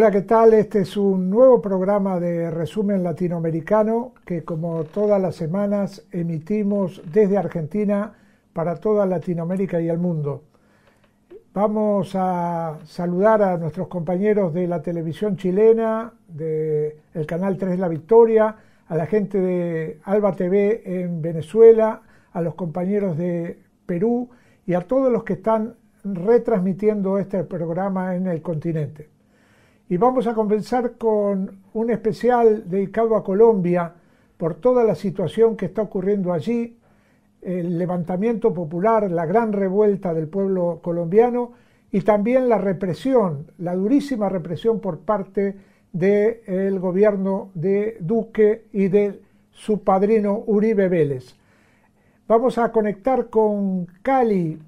Hola, ¿qué tal? Este es un nuevo programa de resumen latinoamericano que como todas las semanas emitimos desde Argentina para toda Latinoamérica y el mundo. Vamos a saludar a nuestros compañeros de la televisión chilena, del el canal 3 La Victoria, a la gente de Alba TV en Venezuela, a los compañeros de Perú y a todos los que están retransmitiendo este programa en el continente y vamos a conversar con un especial dedicado a Colombia por toda la situación que está ocurriendo allí, el levantamiento popular, la gran revuelta del pueblo colombiano y también la represión, la durísima represión por parte del gobierno de Duque y de su padrino Uribe Vélez. Vamos a conectar con Cali,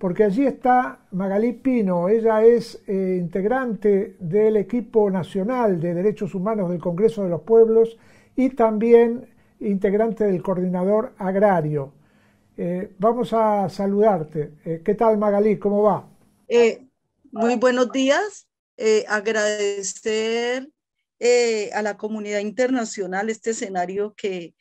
porque allí está Magalí Pino, ella es eh, integrante del equipo nacional de derechos humanos del Congreso de los Pueblos y también integrante del coordinador agrario. Eh, vamos a saludarte. Eh, ¿Qué tal Magalí? ¿Cómo va? muy buenos días. agradecer a la comunidad internacional este escenario que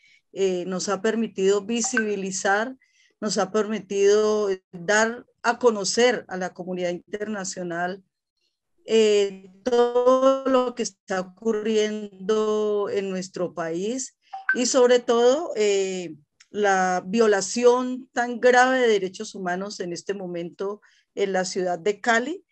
nos ha permitido visibilizar nos ha permitido dar a conocer a la comunidad internacional eh, todo lo que está ocurriendo en nuestro país y sobre todo eh, la violación tan grave de derechos humanos en este momento en la ciudad de Cali,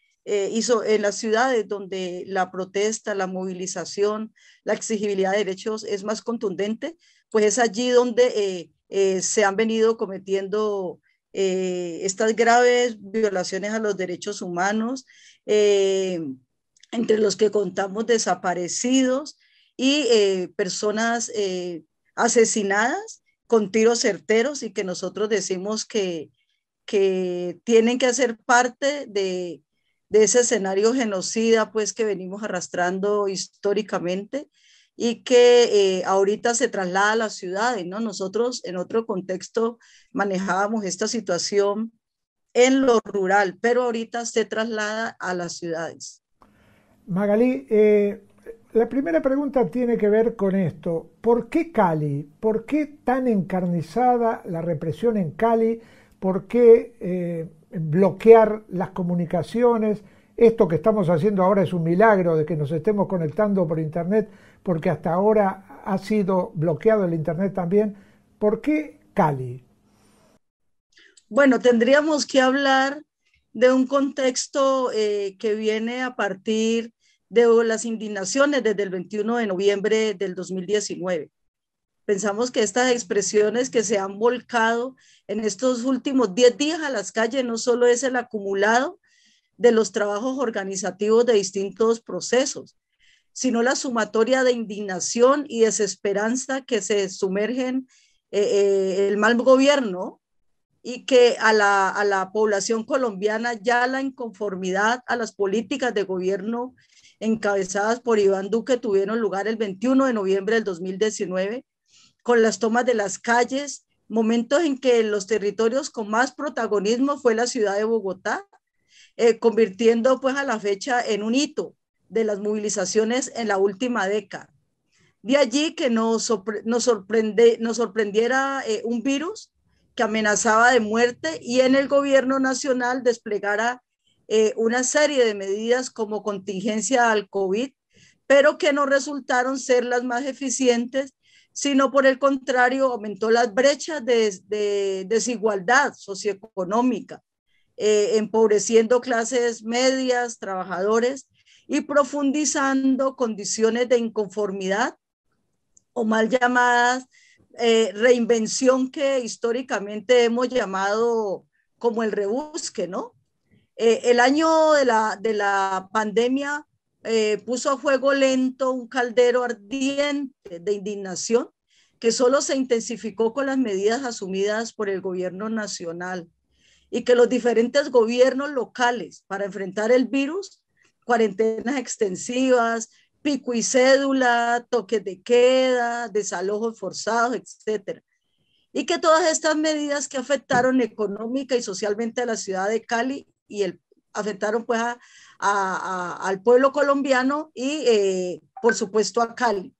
hizo eh, en las ciudades donde la protesta, la movilización, la exigibilidad de derechos es más contundente, pues es allí donde eh, se han venido cometiendo eh, estas graves violaciones a los derechos humanos, eh, entre los que contamos desaparecidos y personas asesinadas con tiros certeros y que nosotros decimos que, tienen que hacer parte de, de ese escenario genocida pues que venimos arrastrando históricamente y que eh, ahorita se traslada a las ciudades, ¿no? Nosotros en otro contexto manejábamos esta situación en lo rural, pero ahorita se traslada a las ciudades. Magalí, eh, la primera pregunta tiene que ver con esto. ¿Por qué Cali? ¿Por qué tan encarnizada la represión en Cali? ¿Por qué eh, bloquear las comunicaciones? Esto que estamos haciendo ahora es un milagro de que nos estemos conectando por Internet porque hasta ahora ha sido bloqueado el Internet también. ¿Por qué Cali? Bueno, tendríamos que hablar de un contexto eh, que viene a partir de las indignaciones desde el 21 de noviembre del 2019. Pensamos que estas expresiones que se han volcado en estos últimos 10 días a las calles no solo es el acumulado de los trabajos organizativos de distintos procesos, sino la sumatoria de indignación y desesperanza que se sumergen eh, eh el mal gobierno y que a la, población colombiana ya la inconformidad a las políticas de gobierno encabezadas por Iván Duque tuvieron lugar el 21 de noviembre del 2019 con las tomas de las calles, momentos en que los territorios con más protagonismo fue la ciudad de Bogotá, eh, convirtiendo pues a la fecha en un hito de las movilizaciones en la última década. De allí que nos, sorprende nos sorprendiera eh, un virus que amenazaba de muerte y en el gobierno nacional desplegara eh, una serie de medidas como contingencia al COVID, pero que no resultaron ser las más eficientes, sino por el contrario aumentó las brechas de, desigualdad socioeconómica, eh, empobreciendo clases medias, trabajadores, y profundizando condiciones de inconformidad o mal llamadas eh, reinvención que históricamente hemos llamado como el rebusque, ¿no? Eh, el año de la, pandemia eh, puso a fuego lento un caldero ardiente de indignación que solo se intensificó con las medidas asumidas por el gobierno nacional y que los diferentes gobiernos locales para enfrentar el virus cuarentenas extensivas, pico y cédula, toques de queda, desalojos forzados, etc. Y que todas estas medidas que afectaron económica y socialmente a la ciudad de Cali y afectaron pues al pueblo colombiano y eh, por supuesto a Cali.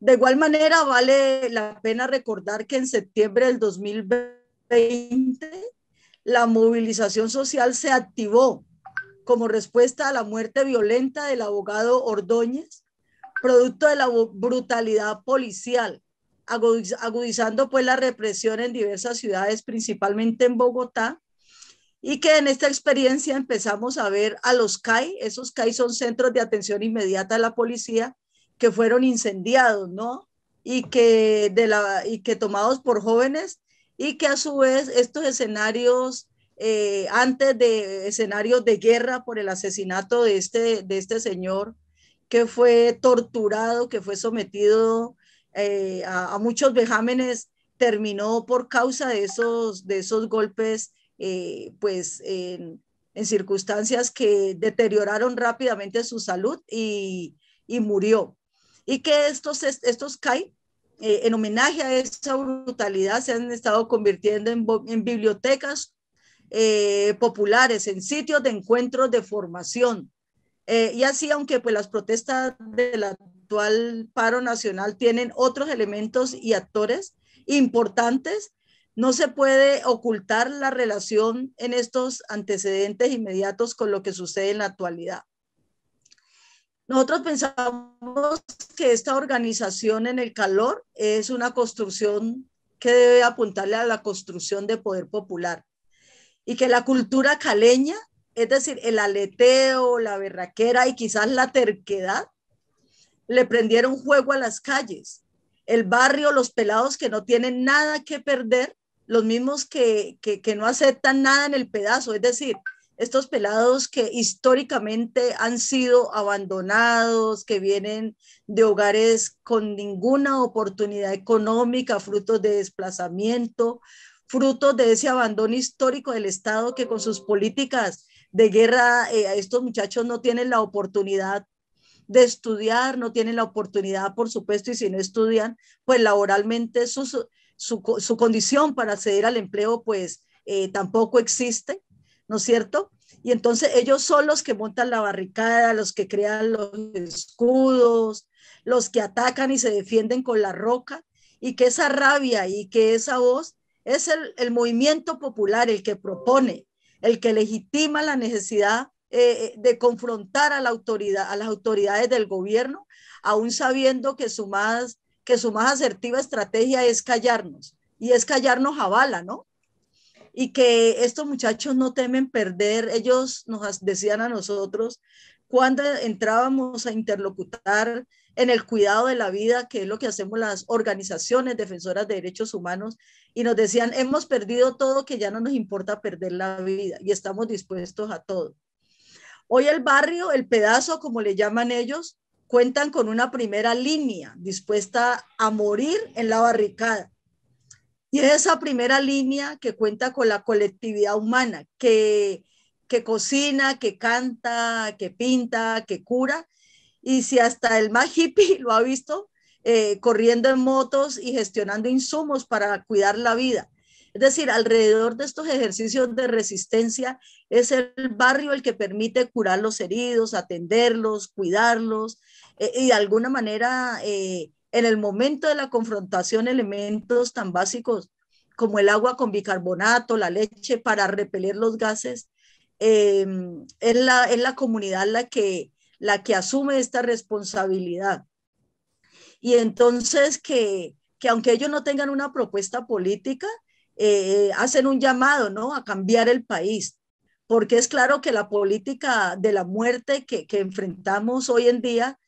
De igual manera, vale la pena recordar que en septiembre del 2020 la movilización social se activó como respuesta a la muerte violenta del abogado Ordóñez, producto de la brutalidad policial, agudizando pues la represión en diversas ciudades, principalmente en Bogotá, y que en esta experiencia empezamos a ver a los CAI, esos CAI son centros de atención inmediata de la policía, que fueron incendiados, ¿no? Y que, de la, y que tomados por jóvenes, y que a su vez estos escenarios eh, antes de escenarios de guerra por el asesinato de este, de este señor que fue torturado, que fue sometido eh, a, muchos vejámenes, terminó por causa de esos, de esos golpes, eh, pues en, circunstancias que deterioraron rápidamente su salud y, y murió. Y que estos, estos CAI, en homenaje a esa brutalidad, se han estado convirtiendo en, en bibliotecas eh, populares, en sitios de encuentros de formación. Eh, y así, aunque pues, las protestas del actual paro nacional tienen otros elementos y actores importantes, no se puede ocultar la relación en estos antecedentes inmediatos con lo que sucede en la actualidad. Nosotros pensamos que esta organización en el calor es una construcción que debe apuntarle a la construcción de poder popular y que la cultura caleña, es decir, el aleteo, la berraquera y quizás la terquedad, le prendieron juego a las calles. El barrio, los pelados que no tienen nada que perder, los mismos que, no aceptan nada en el pedazo, es decir, estos pelados que históricamente han sido abandonados, que vienen de hogares con ninguna oportunidad económica, frutos de desplazamiento, fruto de ese abandono histórico del Estado que con sus políticas de guerra eh, a estos muchachos no tienen la oportunidad de estudiar, no tienen la oportunidad, por supuesto, y si no estudian, pues laboralmente su, condición para acceder al empleo, pues eh, tampoco existe, ¿no es cierto? Y entonces ellos son los que montan la barricada, los que crean los escudos, los que atacan y se defienden con la roca, y que esa rabia y que esa voz es el, movimiento popular el que propone, el que legitima la necesidad eh, eh, de confrontar a la autoridad, a las autoridades del gobierno, aún sabiendo que su más, que su más asertiva estrategia es callarnos y es callarnos a bala, ¿no? Y que estos muchachos no temen perder, ellos nos decían a nosotros cuando entrábamos a interlocutar en el cuidado de la vida, que es lo que hacemos las organizaciones defensoras de derechos humanos, y nos decían, hemos perdido todo, que ya no nos importa perder la vida y estamos dispuestos a todo. Hoy el barrio, el pedazo, como le llaman ellos, cuentan con una primera línea dispuesta a morir en la barricada. Y es esa primera línea que cuenta con la colectividad humana, que, que cocina, que canta, que pinta, que cura y si hasta el más hippie lo ha visto eh, corriendo en motos y gestionando insumos para cuidar la vida. Es decir, alrededor de estos ejercicios de resistencia es el barrio el que permite curar los heridos, atenderlos, cuidarlos eh, y de alguna manera eh, en el momento de la confrontación elementos tan básicos como el agua con bicarbonato, la leche para repeler los gases, es, es la comunidad la que la que asume esta responsabilidad. Y entonces que, aunque ellos no tengan una propuesta política, eh, hacen un llamado ¿no? a cambiar el país, porque es claro que la política de la muerte que, enfrentamos hoy en día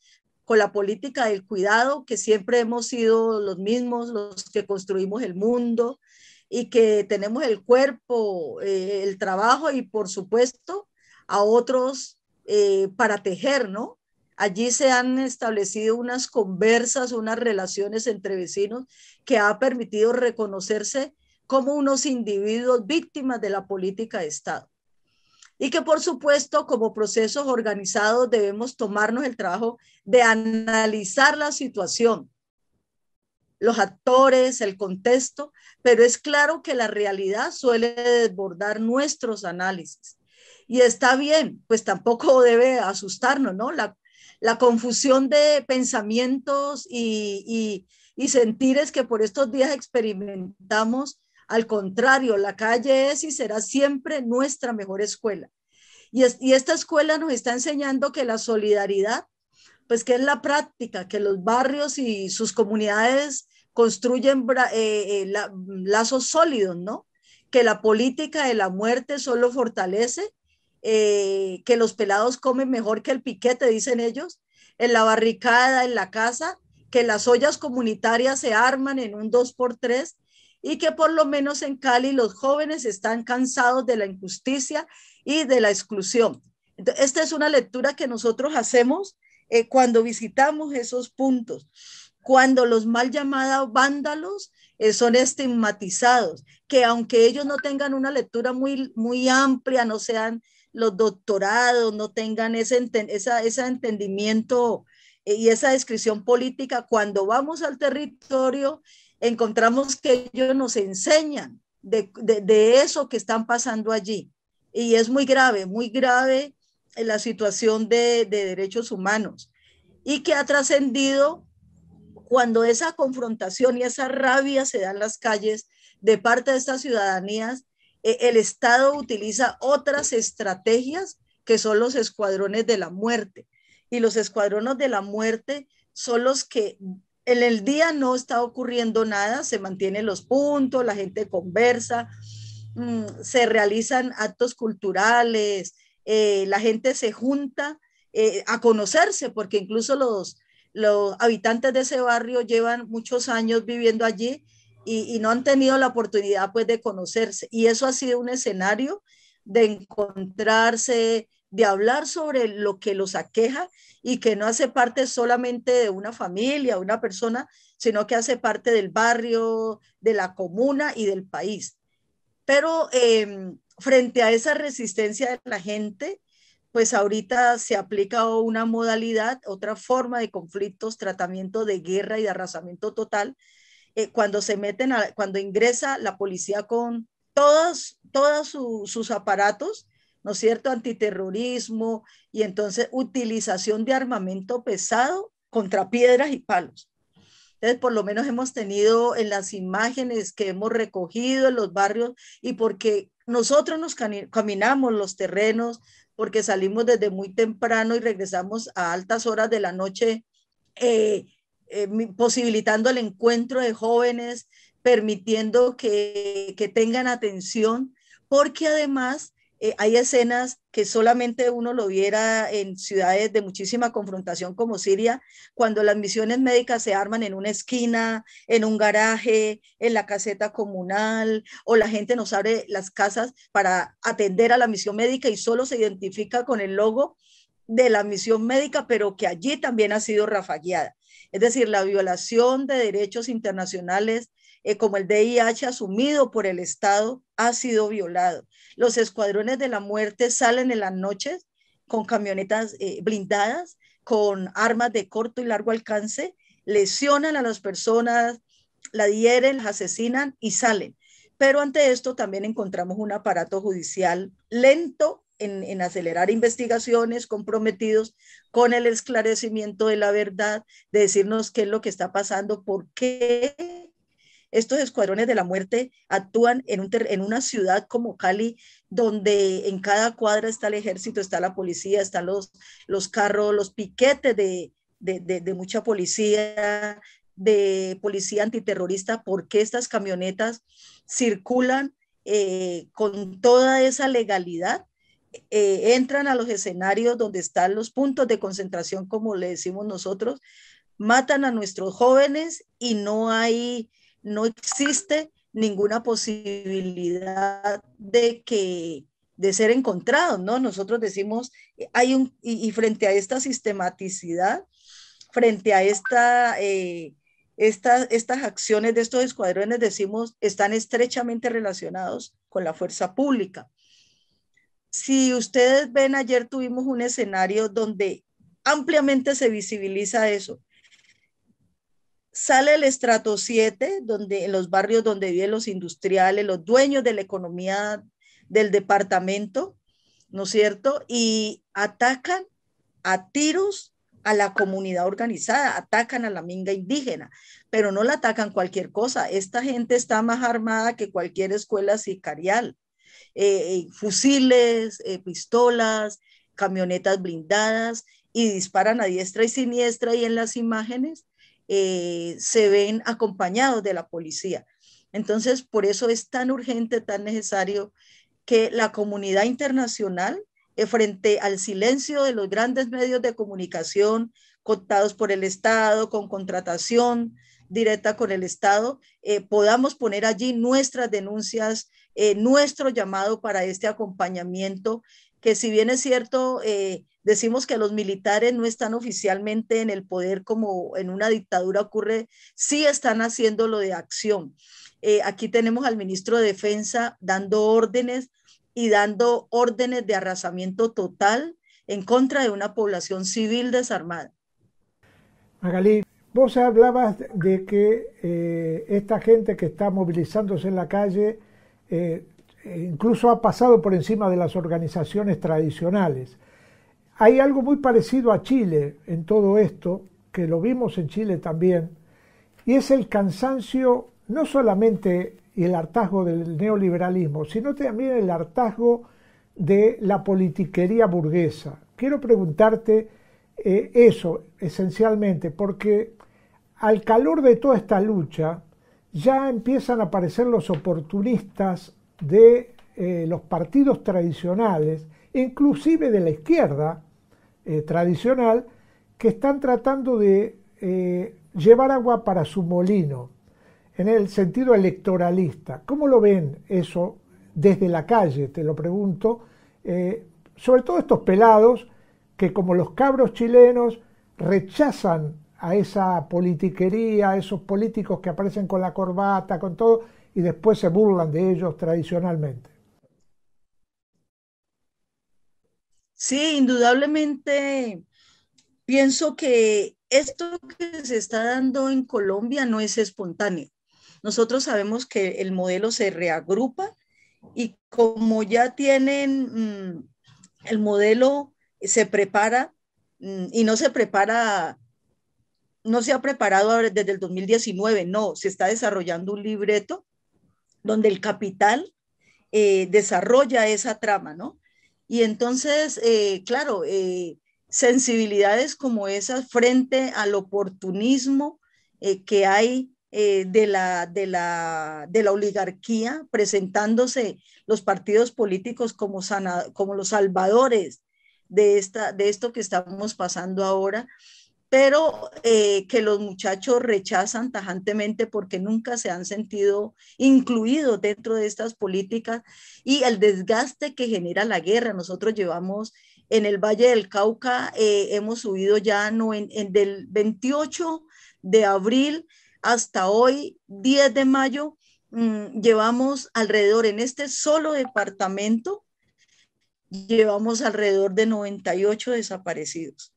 con la política del cuidado, que siempre hemos sido los mismos, los que construimos el mundo y que tenemos el cuerpo, eh, el trabajo y por supuesto a otros eh, para tejer, ¿no? Allí se han establecido unas conversas, unas relaciones entre vecinos que ha permitido reconocerse como unos individuos víctimas de la política de Estado. Y que por supuesto como procesos organizados debemos tomarnos el trabajo de analizar la situación, los actores, el contexto, pero es claro que la realidad suele desbordar nuestros análisis y está bien, pues tampoco debe asustarnos, ¿no? La, confusión de pensamientos y, y, y sentires que por estos días experimentamos, al contrario, la calle es y será siempre nuestra mejor escuela. Y, esta escuela nos está enseñando que la solidaridad, pues que es la práctica, que los barrios y sus comunidades construyen eh, eh, lazos sólidos, ¿no? que la política de la muerte solo fortalece, eh, que los pelados comen mejor que el piquete, dicen ellos, en la barricada, en la casa, que las ollas comunitarias se arman en un 2x3 y que por lo menos en Cali los jóvenes están cansados de la injusticia y de la exclusión. esta es una lectura que nosotros hacemos eh, cuando visitamos esos puntos, cuando los mal llamados vándalos eh, son estigmatizados, que aunque ellos no tengan una lectura muy, muy amplia, no sean los doctorados, no tengan ese, esa, ese entendimiento eh, y esa descripción política, cuando vamos al territorio encontramos que ellos nos enseñan de, de, eso que están pasando allí. Y es muy grave, muy grave eh, la situación de, de derechos humanos y que ha trascendido cuando esa confrontación y esa rabia se da en las calles de parte de estas ciudadanías, e, el Estado utiliza otras estrategias que son los escuadrones de la muerte. Y los escuadrones de la muerte son los que en el día no está ocurriendo nada, se mantienen los puntos, la gente conversa, mm, se realizan actos culturales, eh, la gente se junta eh, a conocerse, porque incluso los, los habitantes de ese barrio llevan muchos años viviendo allí y, no han tenido la oportunidad pues de conocerse. Y eso ha sido un escenario de encontrarse, de hablar sobre lo que los aqueja y que no hace parte solamente de una familia, una persona, sino que hace parte del barrio, de la comuna y del país. Pero em, frente a esa resistencia de la gente, pues ahorita se aplica una modalidad, otra forma de conflictos, tratamiento de guerra y de arrasamiento total, eh, cuando se meten, cuando ingresa la policía con todos, todos sus aparatos, ¿no es cierto? Antiterrorismo y entonces utilización de armamento pesado contra piedras y palos. Entonces, por lo menos hemos tenido en las imágenes que hemos recogido en los barrios y porque nosotros nos caminamos los terrenos, porque salimos desde muy temprano y regresamos a altas horas de la noche, eh, eh, posibilitando el encuentro de jóvenes, permitiendo que, que tengan atención, porque además eh, hay escenas que solamente uno lo viera en ciudades de muchísima confrontación como Siria, cuando las misiones médicas se arman en una esquina, en un garaje, en la caseta comunal, o la gente nos abre las casas para atender a la misión médica y solo se identifica con el logo de la misión médica, pero que allí también ha sido rafagueada. Es decir, la violación de derechos internacionales eh, como el DIH asumido por el Estado ha sido violado. Los escuadrones de la muerte salen en las noches con camionetas eh, blindadas, con armas de corto y largo alcance, lesionan a las personas, la hieren, las asesinan y salen. Pero ante esto también encontramos un aparato judicial lento en, en, acelerar investigaciones, comprometidos con el esclarecimiento de la verdad, de decirnos qué es lo que está pasando, por qué estos escuadrones de la muerte actúan en, una ciudad como Cali, donde en cada cuadra está el ejército, está la policía, están los, carros, los piquetes de, mucha policía, de policía antiterrorista, porque estas camionetas circulan eh, con toda esa legalidad, eh, entran a los escenarios donde están los puntos de concentración, como le decimos nosotros, matan a nuestros jóvenes y no hay no existe ninguna posibilidad de que de ser encontrado, ¿no? Nosotros decimos, eh, hay un, y, frente a esta sistematicidad, frente a eh, esta, estas acciones de estos escuadrones, decimos, están estrechamente relacionados con la fuerza pública. Si ustedes ven, ayer tuvimos un escenario donde ampliamente se visibiliza eso sale el estrato 7, donde, en los barrios donde viven los industriales, los dueños de la economía del departamento, ¿no es cierto? Y atacan a tiros a la comunidad organizada, atacan a la minga indígena, pero no la atacan cualquier cosa. Esta gente está más armada que cualquier escuela sicarial. Eh, eh, fusiles, eh, pistolas, camionetas blindadas y disparan a diestra y siniestra y en las imágenes eh, se ven acompañados de la policía. Entonces, por eso es tan urgente, tan necesario que la comunidad internacional, eh, frente al silencio de los grandes medios de comunicación contados por el Estado, con contratación directa con el Estado, eh, podamos poner allí nuestras denuncias, nuestro llamado para este acompañamiento que si bien es cierto, eh, decimos que los militares no están oficialmente en el poder como en una dictadura ocurre, sí están haciéndolo de acción. Eh, aquí tenemos al ministro de Defensa dando órdenes y dando órdenes de arrasamiento total en contra de una población civil desarmada. Magalí, vos hablabas de que eh, esta gente que está movilizándose en la calle eh, incluso ha pasado por encima de las organizaciones tradicionales. Hay algo muy parecido a Chile en todo esto, que lo vimos en Chile también, y es el cansancio, no solamente el hartazgo del neoliberalismo, sino también el hartazgo de la politiquería burguesa. Quiero preguntarte eh, eso esencialmente, porque al calor de toda esta lucha ya empiezan a aparecer los oportunistas de eh, los partidos tradicionales, inclusive de la izquierda eh, tradicional, que están tratando de eh, llevar agua para su molino, en el sentido electoralista. ¿Cómo lo ven eso desde la calle? Te lo pregunto. sobre todo estos pelados que como los cabros chilenos rechazan a esa politiquería, a esos políticos que aparecen con la corbata, con todo, y después se burlan de ellos tradicionalmente. Sí, indudablemente pienso que esto que se está dando en Colombia no es espontáneo. Nosotros sabemos que el modelo se reagrupa y como ya tienen mm, el modelo, se prepara mm, y no se prepara, no se ha preparado desde el 2019, no, se está desarrollando un libreto donde el capital eh, desarrolla esa trama, ¿no? Y entonces, eh, claro, eh, sensibilidades como esas frente al oportunismo que hay de, la, de, la, oligarquía, presentándose los partidos políticos como, como los salvadores de, de esto que estamos pasando ahora, pero eh, que los muchachos rechazan tajantemente porque nunca se han sentido incluidos dentro de estas políticas y el desgaste que genera la guerra. Nosotros llevamos en el Valle del Cauca, eh, hemos subido ya no, en, del 28 de abril hasta hoy, 10 de mayo, mm, llevamos alrededor en este solo departamento, llevamos alrededor de 98 desaparecidos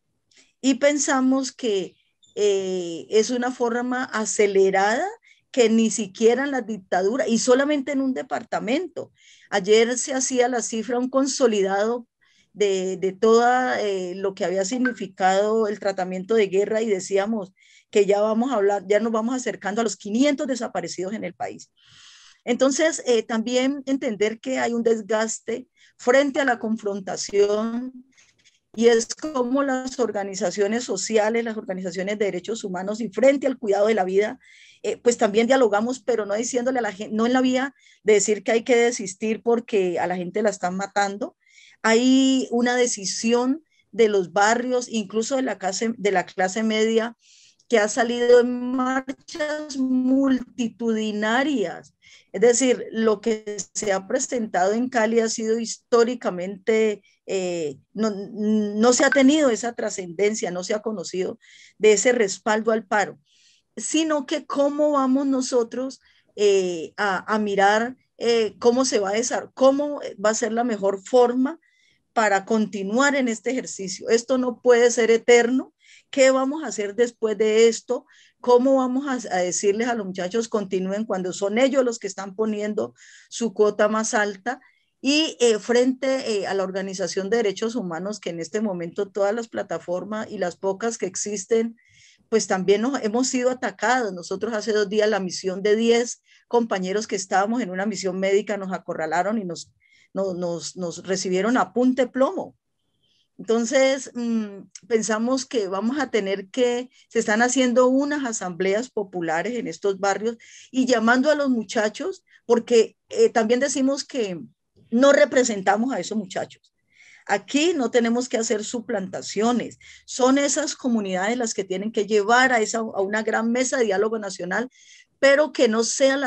y pensamos que eh, es una forma acelerada que ni siquiera en la dictadura y solamente en un departamento. Ayer se hacía la cifra, un consolidado de, de todo eh, lo que había significado el tratamiento de guerra y decíamos que ya vamos a hablar, ya nos vamos acercando a los 500 desaparecidos en el país. Entonces, eh, también entender que hay un desgaste frente a la confrontación y es como las organizaciones sociales, las organizaciones de derechos humanos y frente al cuidado de la vida, eh, pues también dialogamos, pero no diciéndole a la gente, no en la vía de decir que hay que desistir porque a la gente la están matando. Hay una decisión de los barrios, incluso de la clase, de la clase media, que ha salido en marchas multitudinarias. Es decir, lo que se ha presentado en Cali ha sido históricamente, eh, no, se ha tenido esa trascendencia, no se ha conocido de ese respaldo al paro, sino que cómo vamos nosotros eh, a, mirar eh, cómo se va a cómo va a ser la mejor forma para continuar en este ejercicio. Esto no puede ser eterno, ¿Qué vamos a hacer después de esto? ¿Cómo vamos a, decirles a los muchachos continúen cuando son ellos los que están poniendo su cuota más alta? Y eh, frente eh, a la Organización de Derechos Humanos, que en este momento todas las plataformas y las pocas que existen, pues también nos, hemos sido atacados. Nosotros hace dos días la misión de 10 compañeros que estábamos en una misión médica nos acorralaron y nos, nos, nos recibieron a punte plomo. Entonces, mm, pensamos que vamos a tener que, se están haciendo unas asambleas populares en estos barrios y llamando a los muchachos, porque eh, también decimos que no representamos a esos muchachos. Aquí no tenemos que hacer suplantaciones. Son esas comunidades las que tienen que llevar a, esa, una gran mesa de diálogo nacional, pero que no sea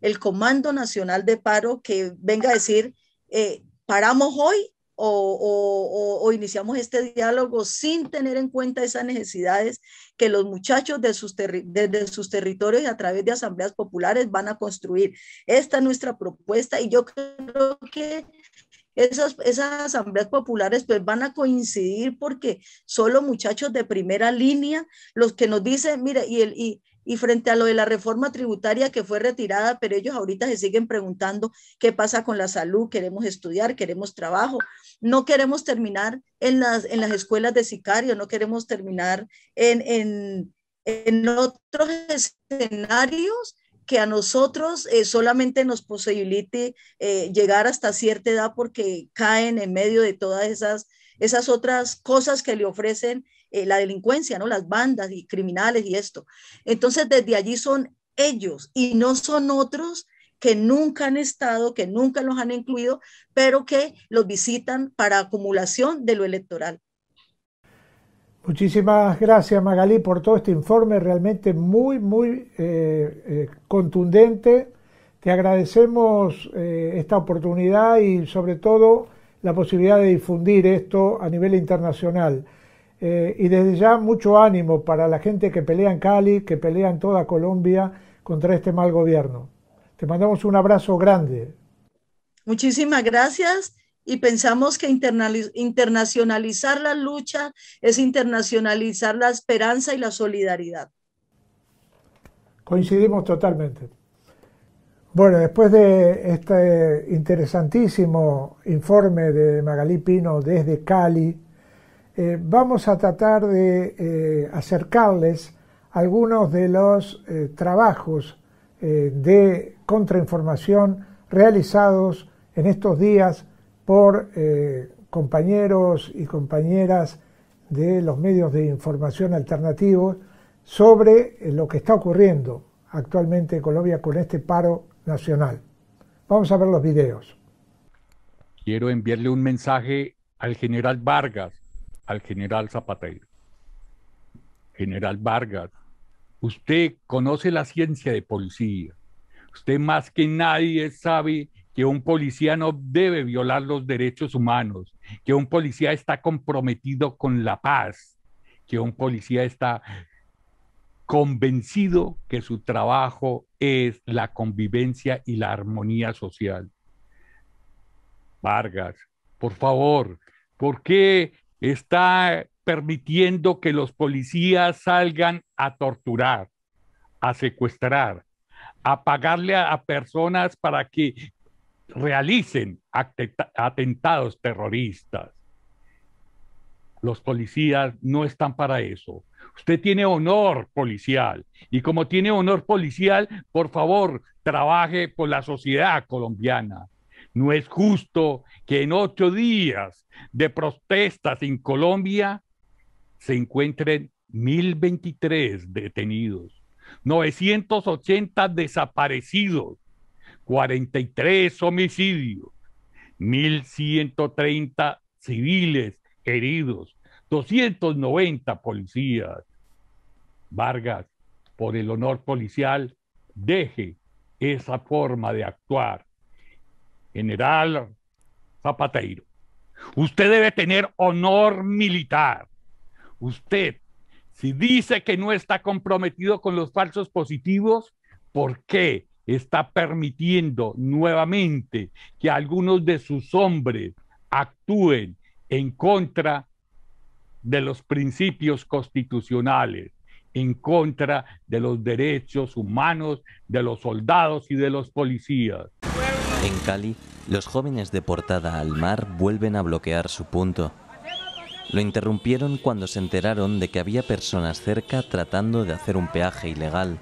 el Comando Nacional de Paro que venga a decir, eh, paramos hoy o, iniciamos este diálogo sin tener en cuenta esas necesidades que los muchachos de sus desde sus territorios y a través de asambleas populares van a construir. Esta es nuestra propuesta y yo creo que esas, esas asambleas populares pues van a coincidir porque solo muchachos de primera línea los que nos dicen, mira y, el, y, y frente a lo de la reforma tributaria que fue retirada, pero ellos ahorita se siguen preguntando qué pasa con la salud, queremos estudiar, queremos trabajo, no queremos terminar en las, en las escuelas de sicario, no queremos terminar en, otros escenarios que a nosotros eh, solamente nos posibilite eh, llegar hasta cierta edad porque caen en medio de todas esas, esas otras cosas que le ofrecen eh, la delincuencia, ¿no? Las bandas y criminales y esto. Entonces, desde allí son ellos y no son otros que nunca han estado, que nunca los han incluido, pero que los visitan para acumulación de lo electoral. Muchísimas gracias Magalí por todo este informe realmente muy, muy eh, eh, contundente. Te agradecemos esta oportunidad y sobre todo la posibilidad de difundir esto a nivel internacional. Eh, y desde ya mucho ánimo para la gente que pelea en Cali, que pelea en toda Colombia contra este mal gobierno. Te mandamos un abrazo grande. Muchísimas gracias y pensamos que internacionalizar la lucha es internacionalizar la esperanza y la solidaridad. Coincidimos totalmente. Bueno, después de este interesantísimo informe de Magalí Pino desde Cali, eh, vamos a tratar de eh, acercarles algunos de los eh, trabajos de contrainformación realizados en estos días por compañeros y compañeras de los medios de información alternativos sobre lo que está ocurriendo actualmente en Colombia con este paro nacional. Vamos a ver los videos. Quiero enviarle un mensaje al general Vargas, al general Zapatero, general Vargas. Usted conoce la ciencia de policía. Usted más que nadie sabe que un policía no debe violar los derechos humanos, que un policía está comprometido con la paz, que un policía está convencido que su trabajo es la convivencia y la armonía social. Vargas, por favor, ¿por qué está permitiendo que los policías salgan a torturar, a secuestrar, a pagarle a, personas para que realicen atentados terroristas. Los policías no están para eso. Usted tiene honor policial y como tiene honor policial, por favor, trabaje por la sociedad colombiana no es justo que en ocho días de protestas en Colombia se encuentren 1023 detenidos, 980 desaparecidos, 43 homicidios, 1130 civiles heridos, 290 policías. Vargas, por el honor policial, deje esa forma de actuar general Zapateiro, usted debe tener honor militar. Usted, si dice que no está comprometido con los falsos positivos, ¿por qué está permitiendo nuevamente que algunos de sus hombres actúen en contra de los principios constitucionales, en contra de los derechos humanos de los soldados y de los policías? En Cali, los jóvenes de portada al mar vuelven a bloquear su punto. Lo interrumpieron cuando se enteraron de que había personas cerca tratando de hacer un peaje ilegal.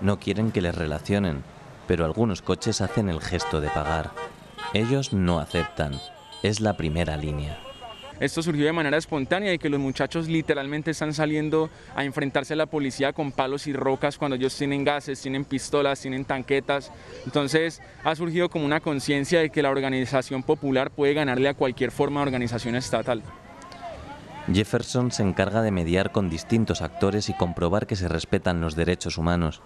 No quieren que les relacionen, pero algunos coches hacen el gesto de pagar. Ellos no aceptan. Es la primera línea. Esto surgió de manera espontánea y que los muchachos literalmente están saliendo a enfrentarse a la policía con palos y rocas cuando ellos tienen gases, tienen pistolas, tienen tanquetas. Entonces ha surgido como una conciencia de que la organización popular puede ganarle a cualquier forma de organización estatal. Jefferson se encarga de mediar con distintos actores y comprobar que se respetan los derechos humanos.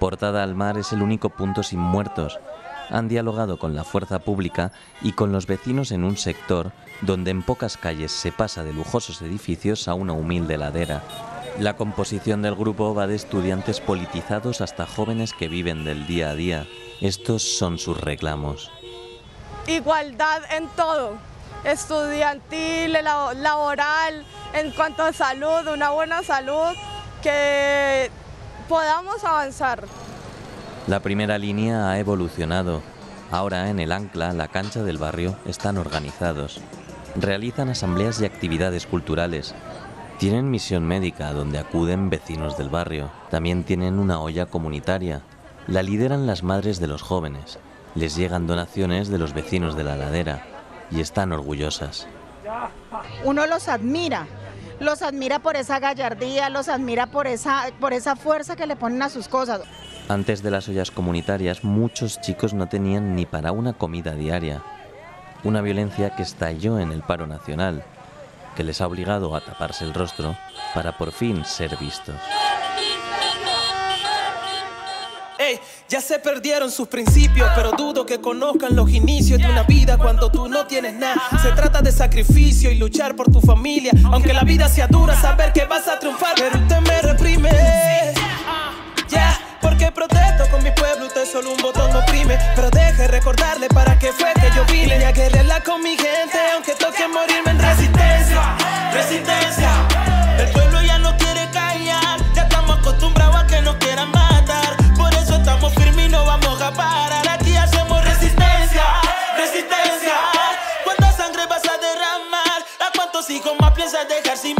Portada al mar es el único punto sin muertos, han dialogado con la fuerza pública y con los vecinos en un sector donde en pocas calles se pasa de lujosos edificios a una humilde ladera. La composición del grupo va de estudiantes politizados hasta jóvenes que viven del día a día. Estos son sus reclamos. Igualdad en todo, estudiantil, laboral, en cuanto a salud, una buena salud, que podamos avanzar. La primera línea ha evolucionado. Ahora en el Ancla, la cancha del barrio, están organizados. Realizan asambleas y actividades culturales. Tienen misión médica donde acuden vecinos del barrio. También tienen una olla comunitaria. La lideran las madres de los jóvenes. Les llegan donaciones de los vecinos de la ladera y están orgullosas. Uno los admira, los admira por esa gallardía, los admira por esa, por esa fuerza que le ponen a sus cosas. Antes de las ollas comunitarias, muchos chicos no tenían ni para una comida diaria. Una violencia que estalló en el paro nacional, que les ha obligado a taparse el rostro para por fin ser vistos. Hey, ya se perdieron sus principios, pero dudo que conozcan los inicios de una vida cuando tú no tienes nada. Se trata de sacrificio y luchar por tu familia. Aunque la vida sea dura, saber que vas a triunfar, pero usted me reprime que con mi pueblo, usted solo un botón no oprime. Pero deje recordarle para qué fue que yo vine. a guerrerla con mi gente, aunque toque morirme en resistencia. Resistencia. El pueblo ya no quiere callar, ya estamos acostumbrados a que nos quieran matar. Por eso estamos firmes y no vamos a parar. Aquí hacemos resistencia, resistencia. ¿Cuánta sangre vas a derramar? ¿A cuántos hijos más piensas dejar sin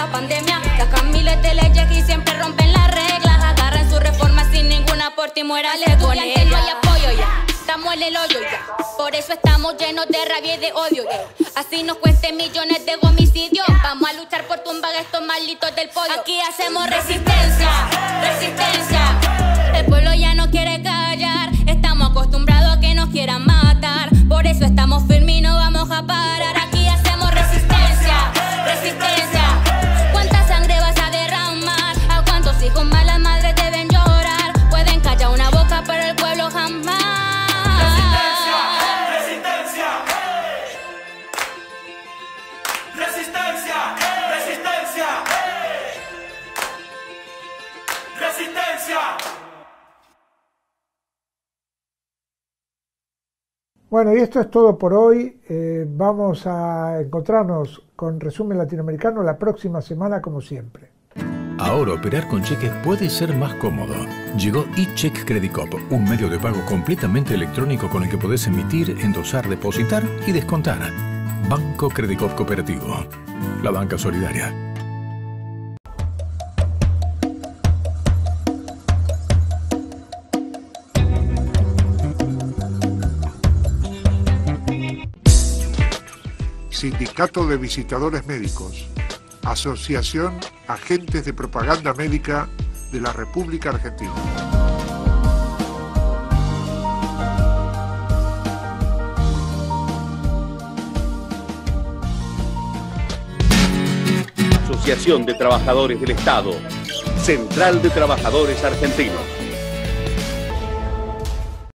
la pandemia. Sacan miles de leyes y siempre rompen las reglas. Agarran su reforma sin ningún aporte y muera con ella. No hay apoyo ya, estamos en el hoyo ya. Por eso estamos llenos de rabia y de odio Así nos cueste millones de homicidios. Vamos a luchar por tumbar estos malditos del pollo. Aquí hacemos resistencia, resistencia. El pueblo ya no quiere callar. Estamos acostumbrados a que nos quieran matar. Por eso estamos firmes y no vamos a parar. Bueno, y esto es todo por hoy. Eh, vamos a encontrarnos con Resumen Latinoamericano la próxima semana, como siempre. Ahora operar con cheques puede ser más cómodo. Llegó eCheck Credit Cop, un medio de pago completamente electrónico con el que podés emitir, endosar, depositar y descontar. Banco Credit Cooperativo. La banca solidaria. Sindicato de Visitadores Médicos, Asociación Agentes de Propaganda Médica de la República Argentina. Asociación de Trabajadores del Estado, Central de Trabajadores Argentinos.